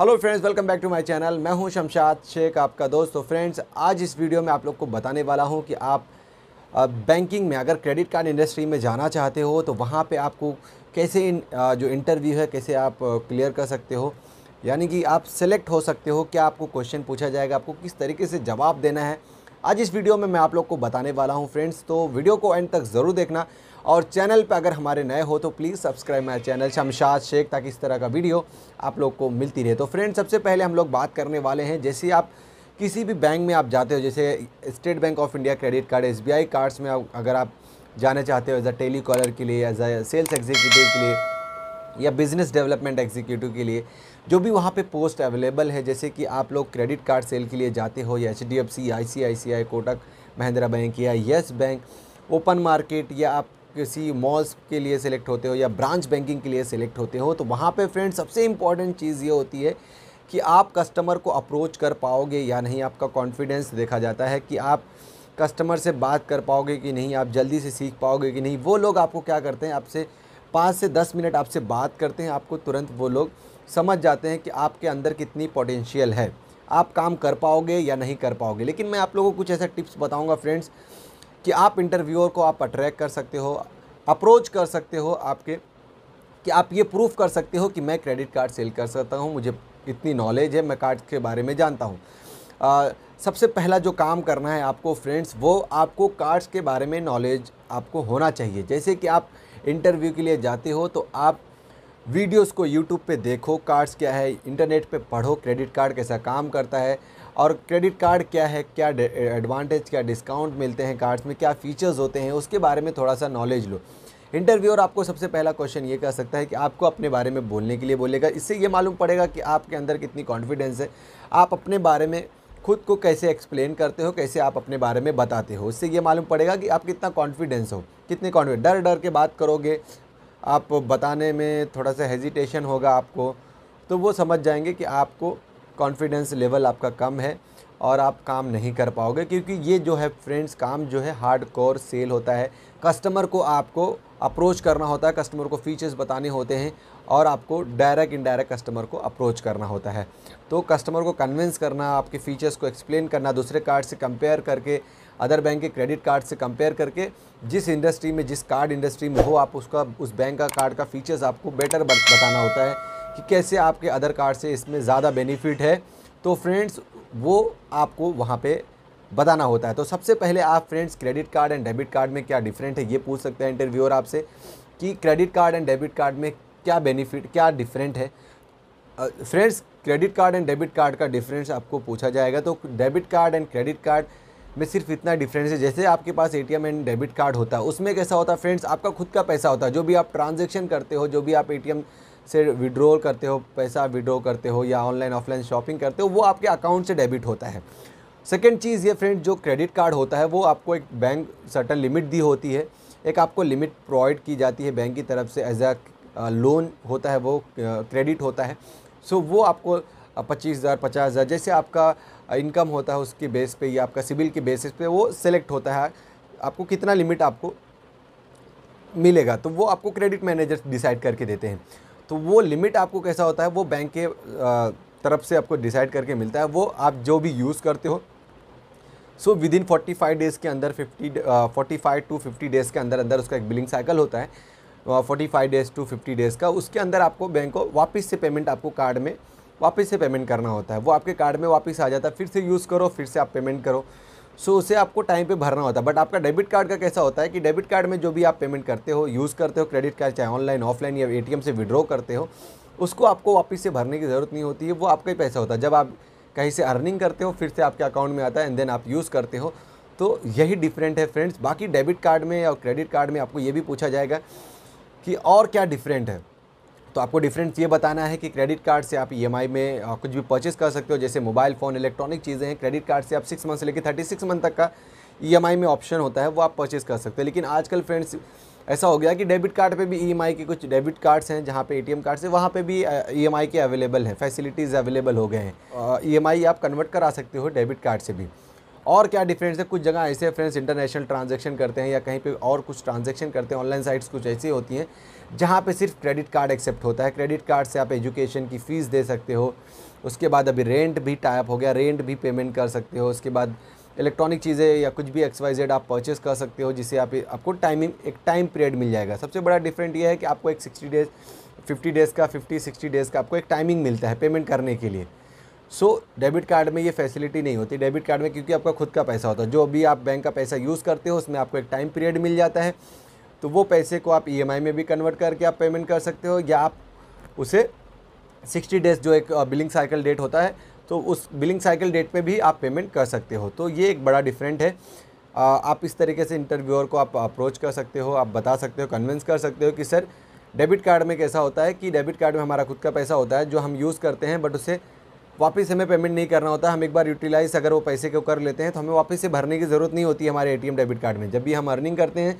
hello friends welcome back to my channel मैं हूं शमशाद शेख आपका दोस्त तो फ्रेंड्स आज इस वीडियो में आप लोग को बताने वाला हूं कि आप बैंकिंग में अगर क्रेडिट कार्ड इंडस्ट्री में जाना चाहते हो तो वहां पे आपको कैसे इन, जो इंटरव्यू है कैसे आप क्लियर कर सकते हो यानी कि आप सेलेक्ट हो सकते हो क्या आपको क्वेश्चन पूछा जाएगा आपको किस तरीके से जवाब देना है आज इस वीडियो में मैं आप लोग को बताने वाला हूँ फ्रेंड्स तो वीडियो को एंड तक ज़रूर देखना और चैनल पर अगर हमारे नए हो तो please subscribe my channel Shamshad Shaikh ताकि इस तरह का वीडियो आप लोग को मिलती रहे तो फ्रेंड्स सबसे पहले हम लोग बात करने वाले हैं जैसे आप किसी भी बैंक में आप जाते हो जैसे State Bank of India credit card S B cards में अगर आप जाना चाहते हो एज अ टेली कॉलर के लिए एज अ सेल्स एग्जीक्यूटिव के लिए या बिज़नेस डेवलपमेंट एग्जीक्यूटिव के लिए जो भी वहाँ पे पोस्ट अवेलेबल है जैसे कि आप लोग क्रेडिट कार्ड सेल के लिए जाते हो या H D F C I C I C I Kotak Mahindra bank या येस बैंक ओपन मार्केट या आप किसी मॉल्स के लिए सिलेक्ट होते हो या ब्रांच बैंकिंग के लिए सेलेक्ट होते हो तो वहाँ पे फ्रेंड सबसे इम्पॉर्टेंट चीज़ ये होती है कि आप कस्टमर को अप्रोच कर पाओगे या नहीं आपका कॉन्फिडेंस देखा जाता है कि आप कस्टमर से बात कर पाओगे कि नहीं आप जल्दी से सीख पाओगे कि नहीं वो लोग आपको क्या करते हैं आपसे पाँच से दस मिनट आपसे बात करते हैं आपको तुरंत वो लोग समझ जाते हैं कि आपके अंदर कितनी पोटेंशियल है आप काम कर पाओगे या नहीं कर पाओगे लेकिन मैं आप लोगों को कुछ ऐसे टिप्स बताऊंगा फ्रेंड्स कि आप इंटरव्यूअर को आप अट्रैक्ट कर सकते हो अप्रोच कर सकते हो आपके कि आप ये प्रूफ कर सकते हो कि मैं क्रेडिट कार्ड सेल कर सकता हूँ मुझे इतनी नॉलेज है मैं कार्ड के बारे में जानता हूँ सबसे पहला जो काम करना है आपको फ्रेंड्स वो आपको कार्ड्स के बारे में नॉलेज आपको होना चाहिए जैसे कि आप इंटरव्यू के लिए जाते हो तो आप वीडियोस को यूट्यूब पे देखो कार्ड्स क्या है इंटरनेट पे पढ़ो क्रेडिट कार्ड कैसा काम करता है और क्रेडिट कार्ड क्या है क्या एडवांटेज क्या डिस्काउंट मिलते हैं कार्ड्स में क्या फ़ीचर्स होते हैं उसके बारे में थोड़ा सा नॉलेज लो इंटरव्यूअर आपको सबसे पहला क्वेश्चन ये कह सकता है कि आपको अपने बारे में बोलने के लिए बोलेगा इससे ये मालूम पड़ेगा कि आपके अंदर कितनी कॉन्फिडेंस है आप अपने बारे में खुद को कैसे एक्सप्लेन करते हो कैसे आप अपने बारे में बताते हो इससे ये मालूम पड़ेगा कि आप कितना कॉन्फिडेंस हो कितने कॉन्फिडेंस डर डर के बात करोगे आप बताने में थोड़ा सा हेजिटेशन होगा आपको तो वो समझ जाएंगे कि आपको कॉन्फिडेंस लेवल आपका कम है और आप काम नहीं कर पाओगे क्योंकि ये जो है फ्रेंड्स काम जो है हार्ड कोर सेल होता है कस्टमर को आपको अप्रोच करना होता है कस्टमर को फीचर्स बताने होते हैं और आपको डायरेक्ट इनडायरेक्ट कस्टमर को अप्रोच करना होता है तो कस्टमर को कन्विंस करना आपके फ़ीचर्स को एक्सप्लेन करना दूसरे कार्ड से कंपेयर करके अदर बैंक के क्रेडिट कार्ड से कंपेयर करके जिस इंडस्ट्री में जिस कार्ड इंडस्ट्री में हो आप उसका उस बैंक का कार्ड का फीचर्स आपको बेटर बताना होता है कि कैसे आपके अदर कार्ड से इसमें ज़्यादा बेनिफिट है तो फ्रेंड्स वो आपको वहाँ पर बताना होता है तो सबसे पहले आप friends credit card and debit card में क्या डिफरेंट है ये पूछ सकते हैं इंटरव्यूअर आपसे कि credit card and debit card में क्या बेनिफिट क्या डिफरेंट है friends credit card and debit card का डिफरेंस आपको पूछा जाएगा तो debit card and credit card में सिर्फ इतना डिफरेंस है जैसे आपके पास A M and debit card होता है उसमें कैसा होता है फ्रेंड्स आपका खुद का पैसा होता है जो भी आप ट्रांजेक्शन करते हो जो भी आप एम से विड्रॉल करते हो पैसा विड्रॉ करते हो या ऑनलाइन ऑफलाइन शॉपिंग करते हो वो आपके अकाउंट से डेबिट होता है सेकेंड चीज़ ये फ्रेंड जो क्रेडिट कार्ड होता है वो आपको एक बैंक सर्टन लिमिट दी होती है एक आपको लिमिट प्रोवाइड की जाती है बैंक की तरफ से एज अ लोन होता है वो क्रेडिट uh, होता है सो so, वो आपको पच्चीस हज़ार पचास हज़ार जैसे आपका इनकम होता है उसके बेस पे या आपका सिविल के बेसिस पे वो सेलेक्ट होता है आपको कितना लिमिट आपको मिलेगा तो वो आपको क्रेडिट मैनेजर डिसाइड करके देते हैं तो वो लिमिट आपको कैसा होता है वो बैंक के तरफ से आपको डिसाइड करके मिलता है वो आप जो भी यूज़ करते हो so within forty five days के अंदर fifty forty five to fifty days के अंदर अंदर उसका एक बिलिंग साइकिल होता है forty five days to fifty days का उसके अंदर आपको बैंक को वापस से पेमेंट आपको कार्ड में वापस से पेमेंट करना होता है वो आपके कार्ड में वापस आ जाता है फिर से यूज़ करो फिर से आप पेमेंट करो सो उसे आपको टाइम पे भरना होता है बट आपका डेबिट कार्ड का कैसा होता है कि डेबिट कार्ड में जो भी आप पेमेंट करते हो यूज़ करते हो क्रेडिट कार्ड चाहे ऑनलाइन ऑफलाइन या ए से विड्रॉ करते हो उसको आपको वापस से भरने की ज़रूरत नहीं होती है वो आपका ही पैसा होता है जब आप कहीं से अर्निंग करते हो फिर से आपके अकाउंट में आता है एंड देन आप यूज़ करते हो तो यही डिफरेंट है फ्रेंड्स बाकी डेबिट कार्ड में और क्रेडिट कार्ड में आपको ये भी पूछा जाएगा कि और क्या डिफरेंट है तो आपको डिफरेंस ये बताना है कि क्रेडिट कार्ड से आप ई e में कुछ भी परचेस कर सकते हो जैसे मोबाइल फ़ोन इलेक्ट्रॉनिक चीज़ें हैं क्रेडिट कार्ड से आप सिक्स मंथ से लेकर थर्टी सिक्स मंथ तक का ई e में ऑप्शन होता है वो आप परचेस कर सकते हो लेकिन आजकल फ्रेंड्स ऐसा हो गया कि डेबिट कार्ड पे भी ई e के कुछ डेबिट कार्ड्स हैं जहाँ पे ए कार्ड्स से वहाँ पे भी ई के अवेलेबल हैं फैसिलिटीज़ अवेलेबल हो गए हैं ई आप कन्वर्ट करा सकते हो डेबिट कार्ड से भी और क्या डिफरेंस है कुछ जगह ऐसे फ्रेंड्स इंटरनेशनल ट्रांजेक्शन करते हैं या कहीं पर और कुछ ट्रांजेक्शन करते हैं ऑनलाइन साइट्स कुछ ऐसी होती हैं जहाँ पर सिर्फ क्रेडिट कार्ड एक्सेप्ट होता है क्रेडिट कार्ड से आप एजुकेशन की फ़ीस दे सकते हो उसके बाद अभी रेंट भी टाइप हो गया रेंट भी पेमेंट कर सकते हो उसके बाद इलेक्ट्रॉनिक चीज़ें या कुछ भी एक्स वाई जेड आप परचेस कर सकते हो जिससे आप आपको टाइमिंग एक टाइम पीरियड मिल जाएगा सबसे बड़ा डिफरेंट ये है कि आपको एक सिक्सटी डेज़ फिफ्टी डेज़ का फिफ्टी सिक्सटी डेज़ का आपको एक टाइमिंग मिलता है पेमेंट करने के लिए सो डेबिट कार्ड में ये फैसिलिटी नहीं होती डेबिट कार्ड में क्योंकि आपका खुद का पैसा होता है जो भी आप बैंक का पैसा यूज़ करते हो उसमें आपको एक टाइम पीरियड मिल जाता है तो वो पैसे को आप ई e में भी कन्वर्ट करके आप पेमेंट कर सकते हो या आप उसे 60 डेज जो एक बिलिंग साइकिल डेट होता है तो उस बिलिंग साइकिल डेट पे भी आप पेमेंट कर सकते हो तो ये एक बड़ा डिफरेंट है आप इस तरीके से इंटरव्यूअर को आप अप्रोच कर सकते हो आप बता सकते हो कन्विंस कर सकते हो कि सर डेबिट कार्ड में कैसा होता है कि डेबिट कार्ड में हमारा खुद का पैसा होता है जो हम यूज़ करते हैं बट उसे वापस हमें पेमेंट नहीं करना होता हम एक बार यूटिलाइज़ अगर वो पैसे को कर लेते हैं तो हमें वापस से भरने की ज़रूरत नहीं होती हमारे एटीएम डेबिट कार्ड में जब भी हम अर्निंग करते हैं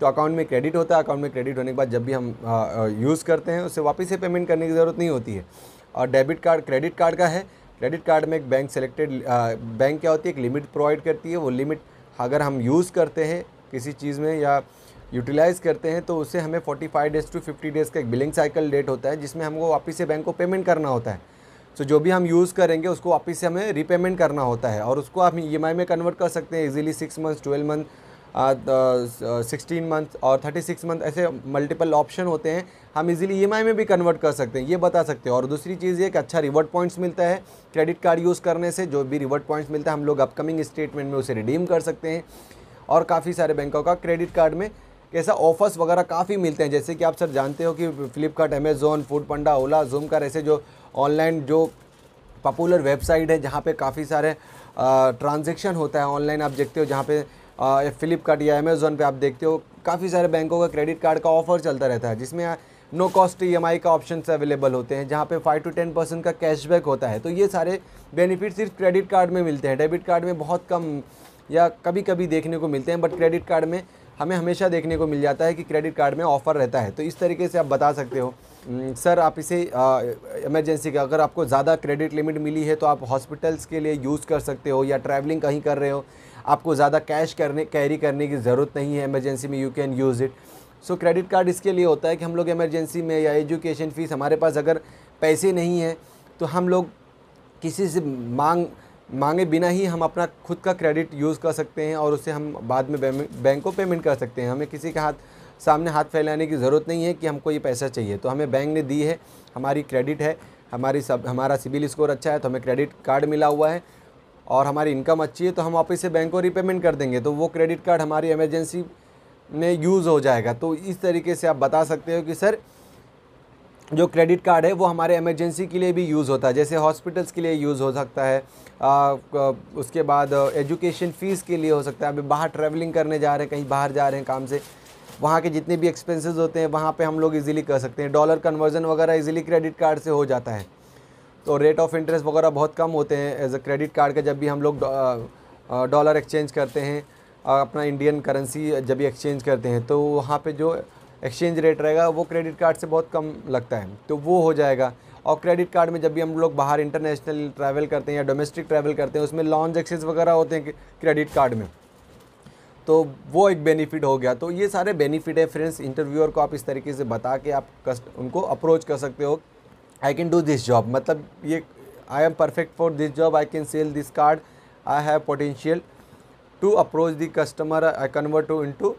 तो अकाउंट में क्रेडिट होता है अकाउंट में क्रेडिट होने के बाद जब भी हम यूज़ करते हैं उससे वापस से पेमेंट करने की ज़रूरत नहीं होती है और डेबिट कार्ड क्रेडिट कार्ड का है क्रेडिट कार्ड में एक बैंक सेलेक्टेड बैंक क्या होती है एक लिमिट प्रोवाइड करती है वो लिमिट अगर हम यूज़ करते हैं किसी चीज़ में या यूटिलाइज़ करते हैं तो उससे हमें 45 डेज़ टू 50 डेज़ का एक बिलिंग साइकिल डेट होता है जिसमें हमको वापस से बैंक को पेमेंट करना होता है सो जो भी हम यूज़ करेंगे उसको वापस से हमें रीपेमेंट करना होता है और उसको आप ई e में कन्वर्ट कर सकते हैं easily six months twelve month sixteen month और थर्टी सिक्स मंथ ऐसे मल्टीपल ऑप्शन होते हैं हम इजीली ई e में भी कन्वर्ट कर सकते हैं ये बता सकते हैं और दूसरी चीज़ ये कि अच्छा रिवर्ड पॉइंट्स मिलता है क्रेडिट कार्ड यूज़ करने से जो भी रिवर्ड पॉइंट्स मिलता है हम लोग अपकमिंग स्टेटमेंट में उसे रिडीम कर सकते हैं और काफ़ी सारे बैंकों का क्रेडिट कार्ड में कैसा ऑफर्स वगैरह काफ़ी मिलते हैं जैसे कि आप सर जानते हो कि Flipkart Amazon Foodpanda Ola Zoom का ऐसे जो ऑनलाइन जो पॉपुलर वेबसाइट है जहाँ पे काफ़ी सारे ट्रांजेक्शन होता है ऑनलाइन आप देखते हो जहाँ पे फ़्लिपकार्ट या अमेज़ोन पे आप देखते हो काफ़ी सारे बैंकों का क्रेडिट कार्ड का ऑफ़र चलता रहता है जिसमें नो कॉस्ट ई का ऑप्शन अवेलेबल होते हैं जहाँ पे फाइव टू टेन परसेंट का कैशबैक होता है तो ये सारे बेनिफिट सिर्फ क्रेडिट कार्ड में मिलते हैं डेबिट कार्ड में बहुत कम या कभी कभी देखने को मिलते हैं बट क्रेडिट कार्ड में हमें हमेशा देखने को मिल जाता है कि क्रेडिट कार्ड में ऑफ़र रहता है तो इस तरीके से आप बता सकते हो सर आप इसे इमरजेंसी का अगर आपको ज़्यादा क्रेडिट लिमिट मिली है तो आप हॉस्पिटल्स के लिए यूज़ कर सकते हो या ट्रैवलिंग कहीं कर रहे हो आपको ज़्यादा कैश करने कैरी करने की ज़रूरत नहीं है इमरजेंसी में you can use it so credit card इसके लिए होता है कि हम लोग इमरजेंसी में या एजुकेशन फ़ीस हमारे पास अगर पैसे नहीं हैं तो हम लोग किसी से मांग मांगे बिना ही हम अपना खुद का क्रेडिट यूज़ कर सकते हैं और उससे हम बाद में बैंक को पेमेंट कर सकते हैं हमें किसी के हाथ सामने हाथ फैलाने की ज़रूरत नहीं है कि हमको ये पैसा चाहिए तो हमें बैंक ने दी है हमारी क्रेडिट है हमारी सब हमारा सिबिल स्कोर अच्छा है तो हमें क्रेडिट कार्ड मिला हुआ है और हमारी इनकम अच्छी है तो हम वापस से बैंक को रीपेमेंट कर देंगे तो वो क्रेडिट कार्ड हमारी एमरजेंसी में यूज़ हो जाएगा तो इस तरीके से आप बता सकते हो कि सर जो क्रेडिट कार्ड है वो हमारे एमरजेंसी के लिए भी यूज़ होता है जैसे हॉस्पिटल्स के लिए यूज़ हो सकता है आ, उसके बाद एजुकेशन फ़ीस के लिए हो सकता है अभी बाहर ट्रैवलिंग करने जा रहे हैं कहीं बाहर जा रहे हैं काम से वहाँ के जितने भी एक्सपेंसेस होते हैं वहाँ पे हम लोग इजीली कर सकते हैं डॉलर कन्वर्जन वगैरह इजीली क्रेडिट कार्ड से हो जाता है तो रेट ऑफ इंटरेस्ट वगैरह बहुत कम होते हैं एज अ क्रेडिट कार्ड का जब भी हम लोग डॉलर एक्सचेंज करते हैं अपना इंडियन करेंसी जब भी एक्सचेंज करते हैं तो वहाँ पे जो एक्सचेंज रेट रहेगा वो क्रेडिट कार्ड से बहुत कम लगता है तो वो हो जाएगा और क्रेडिट कार्ड में जब भी हम लोग बाहर इंटरनेशनल ट्रैवल करते हैं या डोमेस्टिक ट्रैवल करते हैं उसमें लॉन्च एक्सेस वगैरह होते हैं क्रेडिट कार्ड में तो वो एक बेनिफिट हो गया तो ये सारे बेनिफिट है फ्रेंड्स इंटरव्यूअर को आप इस तरीके से बता के आप कस्ट उनको अप्रोच कर सकते हो I can do this job मतलब ये I am perfect for this job I can sell this card I have potential to approach the customer I convert to into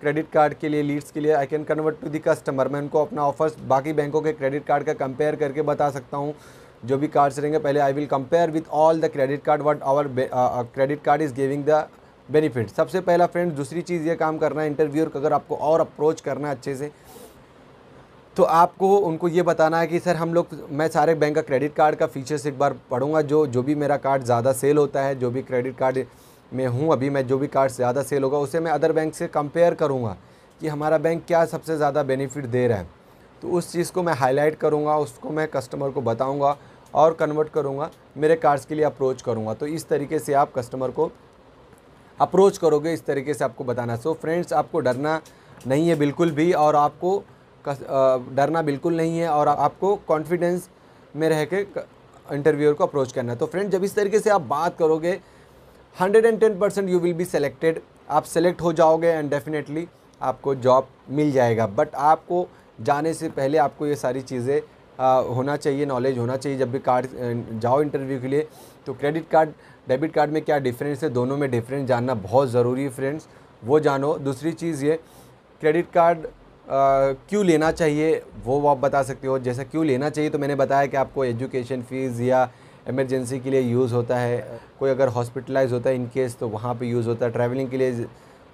credit card के लिए लीड्स के लिए I can convert to the customer मैं उनको अपना offers बाकी बैंकों के क्रेडिट कार्ड का कंपेयर करके बता सकता हूँ जो भी कार्ड्स रहेंगे पहले I will compare with all the credit card what our credit card is giving the benefit सबसे पहला फ्रेंड दूसरी चीज़ ये काम करना है इंटरव्यूअर अगर आपको और अप्रोच करना है अच्छे से तो आपको उनको ये बताना है कि सर हम लोग मैं सारे बैंक का क्रेडिट कार्ड का फीचर्स एक बार पढ़ूंगा जो जो भी मेरा कार्ड ज़्यादा सेल होता है जो भी क्रेडिट कार्ड में हूँ अभी मैं जो भी कार्ड ज़्यादा सेल होगा उसे मैं अदर बैंक से कंपेयर करूँगा कि हमारा बैंक क्या सबसे ज़्यादा बेनिफिट दे रहा है तो उस चीज़ को मैं हाईलाइट करूँगा उसको मैं कस्टमर को बताऊँगा और कन्वर्ट करूँगा मेरे कार्ड्स के लिए अप्रोच करूँगा तो इस तरीके से आप कस्टमर को अप्रोच करोगे इस तरीके से आपको बताना सो so, फ्रेंड्स आपको डरना नहीं है बिल्कुल भी और आपको डरना बिल्कुल नहीं है और आपको कॉन्फिडेंस में रह के इंटरव्यूअर को अप्रोच करना है तो फ्रेंड जब इस तरीके से आप बात करोगे hundred and ten percent you will be selected आप सेलेक्ट हो जाओगे एंड डेफिनेटली आपको जॉब मिल जाएगा बट आपको जाने से पहले आपको ये सारी चीज़ें होना चाहिए नॉलेज होना चाहिए जब भी कार्ड जाओ इंटरव्यू के लिए तो क्रेडिट कार्ड डेबिट कार्ड में क्या डिफरेंस है दोनों में डिफरेंस जानना बहुत ज़रूरी है फ्रेंड्स वो जानो दूसरी चीज़ ये क्रेडिट कार्ड क्यों लेना चाहिए वो आप बता सकते हो जैसा क्यों लेना चाहिए तो मैंने बताया कि आपको एजुकेशन फ़ीस या एमरजेंसी के लिए यूज़ होता है कोई अगर हॉस्पिटलाइज होता है इन केस तो वहाँ पे यूज़ होता है ट्रैवलिंग के लिए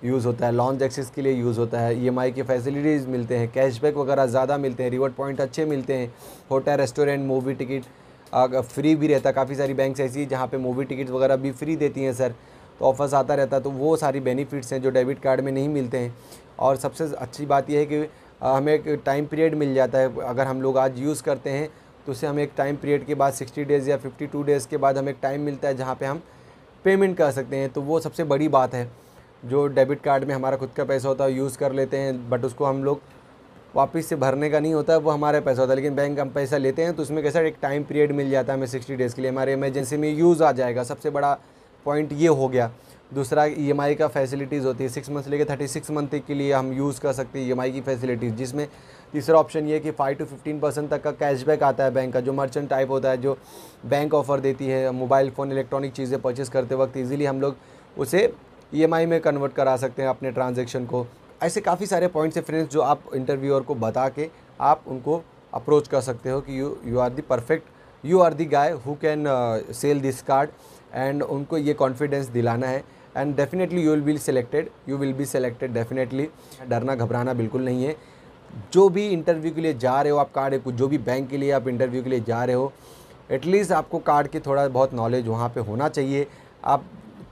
यूज़ होता है लॉन्च एक्सेस के लिए यूज़ होता है ई की फैसिलिटीज़ मिलते हैं कैशबैक वगैरह ज़्यादा मिलते हैं रिवॉर्ड पॉइंट अच्छे मिलते हैं hotel restaurant movie ticket free भी रहता है काफ़ी सारी बैंक्स ऐसी जहाँ पे मूवी टिकट्स वगैरह भी फ्री देती हैं सर तो ऑफर्स आता रहता है तो वो सारी बेनिफिट्स हैं जो डेबिट कार्ड में नहीं मिलते हैं और सबसे अच्छी बात यह है कि हमें एक टाइम पीरियड मिल जाता है अगर हम लोग आज यूज़ करते हैं तो उसे हम एक टाइम पीरियड के बाद सिक्सटी डेज़ या फिफ्टी टू डेज़ के बाद हमें एक टाइम मिलता है जहाँ पर हम पेमेंट कर सकते हैं तो वो सबसे बड़ी बात है जो डेबिट कार्ड में हमारा खुद का पैसा होता है यूज़ कर लेते हैं बट उसको हम लोग वापस से भरने का नहीं होता वो हमारा पैसा होता है लेकिन बैंक हम पैसा लेते हैं तो उसमें कैसा एक टाइम पीरियड मिल जाता है हमें सिक्सटी डेज़ के लिए हमारे इमरजेंसी में यूज़ आ जाएगा सबसे बड़ा पॉइंट ये हो गया दूसरा ई e का फैसिलिटीज़ होती है सिक्स मंथ लेके थर्टी सिक्स मंथ के लिए हम यूज़ कर सकते हैं ई e की फैसिलिटीज़ जिसमें तीसरा ऑप्शन ये कि फाइव टू फिफ्टीन परसेंट तक का कैशबैक आता है बैंक का जो मर्चेंट टाइप होता है जो बैंक ऑफर देती है मोबाइल फ़ोन इलेक्ट्रॉनिक चीज़ें परचेज़ करते वक्त ईजिली हम लोग उसे ई e में कन्वर्ट करा सकते हैं अपने ट्रांजेक्शन को ऐसे काफ़ी सारे पॉइंट्स हैं फ्रेंड्स जो आप इंटरव्यूअर को बता के आप उनको अप्रोच कर सकते हो कि you you are the perfect you are the guy who can sell this card and उनको ये कॉन्फिडेंस दिलाना है and definitely you will be selected you will be selected definitely डरना घबराना बिल्कुल नहीं है जो भी इंटरव्यू के लिए जा रहे हो आप कार्ड को जो भी बैंक के लिए आप इंटरव्यू के लिए जा रहे हो एटलीस्ट आपको कार्ड की थोड़ा बहुत नॉलेज वहाँ पे होना चाहिए आप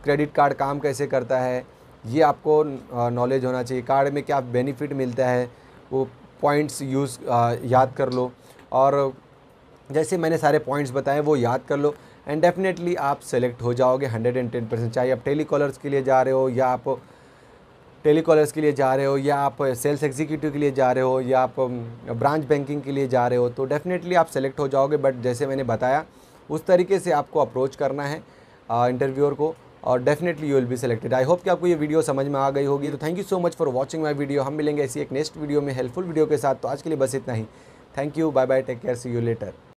क्रेडिट कार्ड काम कैसे करता है ये आपको नॉलेज होना चाहिए कार्ड में क्या बेनिफिट मिलता है वो पॉइंट्स यूज़ याद कर लो और जैसे मैंने सारे पॉइंट्स बताए वो याद कर लो एंड डेफिनेटली आप सेलेक्ट हो जाओगे हंड्रेड एंड टेन परसेंट चाहे आप टेली कॉलर्स के लिए जा रहे हो या आप टेलीकॉलर्स के लिए जा रहे हो या आप सेल्स एग्जीक्यूटिव के लिए जा रहे हो या आप ब्रांच बैंकिंग के लिए जा रहे हो तो डेफ़िनेटली आप सेलेक्ट हो जाओगे बट जैसे मैंने बताया उस तरीके से आपको अप्रोच करना है इंटरव्यूअर को और definitely you will be selected I hope कि आपको ये वीडियो समझ में आ गई होगी तो thank you so much for watching my video हम मिलेंगे ऐसी एक नेक्स्ट वीडियो में हेल्पफुल वीडियो के साथ तो आज के लिए बस इतना ही thank you bye bye take care see you letter